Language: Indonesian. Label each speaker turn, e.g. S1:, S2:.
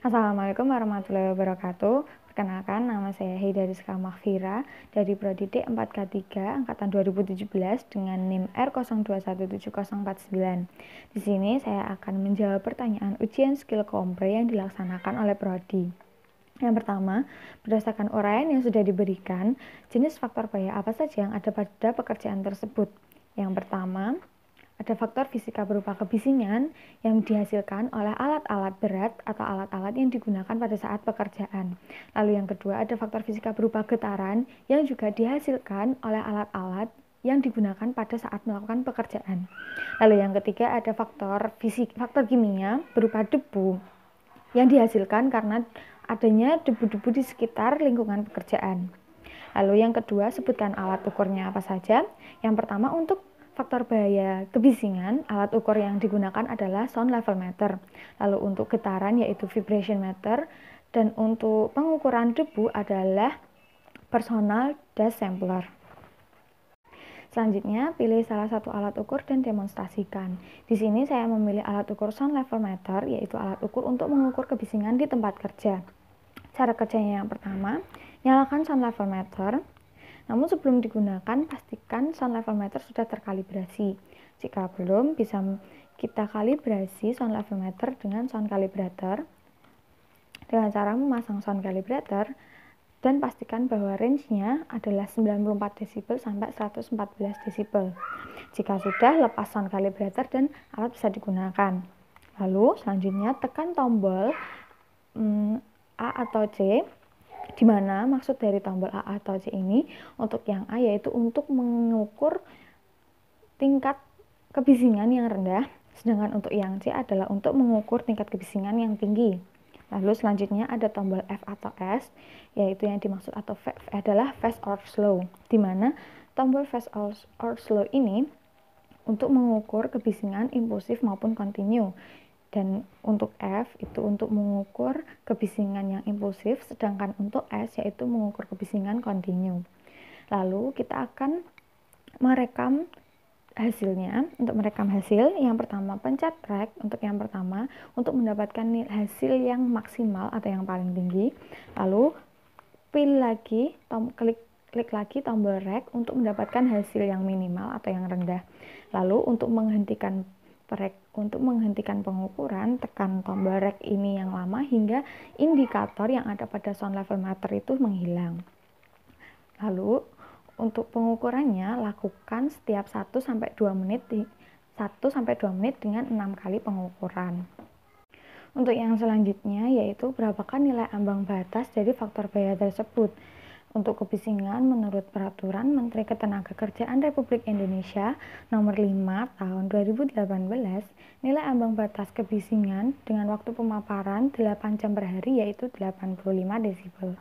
S1: Assalamualaikum warahmatullahi wabarakatuh. Perkenalkan nama saya Heida dari Mahfira dari D 4K3 angkatan 2017 dengan NIM r 0217049 Di sini saya akan menjawab pertanyaan ujian skill kompre yang dilaksanakan oleh prodi. Yang pertama, berdasarkan uraian yang sudah diberikan, jenis faktor bahaya apa saja yang ada pada pekerjaan tersebut? Yang pertama, ada faktor fisika berupa kebisingan yang dihasilkan oleh alat-alat berat atau alat-alat yang digunakan pada saat pekerjaan. Lalu yang kedua ada faktor fisika berupa getaran yang juga dihasilkan oleh alat-alat yang digunakan pada saat melakukan pekerjaan. Lalu yang ketiga ada faktor fisik, faktor kimia berupa debu yang dihasilkan karena adanya debu-debu di sekitar lingkungan pekerjaan. Lalu yang kedua sebutkan alat ukurnya apa saja. Yang pertama untuk faktor bahaya kebisingan, alat ukur yang digunakan adalah sound level meter. Lalu untuk getaran yaitu vibration meter dan untuk pengukuran debu adalah personal dust sampler. Selanjutnya, pilih salah satu alat ukur dan demonstrasikan. Di sini saya memilih alat ukur sound level meter, yaitu alat ukur untuk mengukur kebisingan di tempat kerja. Cara kerjanya yang pertama, nyalakan sound level meter, namun sebelum digunakan, pastikan sound level meter sudah terkalibrasi. Jika belum, bisa kita kalibrasi sound level meter dengan sound calibrator dengan cara memasang sound calibrator dan pastikan bahwa range-nya adalah 94 dB sampai 114 dB. Jika sudah, lepas sound calibrator dan alat bisa digunakan. Lalu, selanjutnya tekan tombol mm, A atau C di mana maksud dari tombol A atau C ini untuk yang A yaitu untuk mengukur tingkat kebisingan yang rendah, sedangkan untuk yang C adalah untuk mengukur tingkat kebisingan yang tinggi. Lalu selanjutnya ada tombol F atau S, yaitu yang dimaksud atau F adalah fast or slow, di mana tombol fast or slow ini untuk mengukur kebisingan impulsif maupun kontinu dan untuk F itu untuk mengukur kebisingan yang impulsif sedangkan untuk S yaitu mengukur kebisingan kontinu lalu kita akan merekam hasilnya untuk merekam hasil yang pertama pencet track untuk yang pertama untuk mendapatkan hasil yang maksimal atau yang paling tinggi lalu pilih lagi tom, klik klik lagi tombol rek untuk mendapatkan hasil yang minimal atau yang rendah lalu untuk menghentikan rek. Untuk menghentikan pengukuran, tekan tombol rek ini yang lama hingga indikator yang ada pada sound level meter itu menghilang. Lalu, untuk pengukurannya lakukan setiap 1 sampai 2 menit 1 sampai 2 menit dengan 6 kali pengukuran. Untuk yang selanjutnya yaitu berapakah nilai ambang batas dari faktor biaya tersebut untuk kebisingan menurut Peraturan Menteri Ketenagakerjaan Republik Indonesia Nomor 5 Tahun 2018, nilai ambang batas kebisingan dengan waktu pemaparan 8 jam per hari yaitu 85 desibel.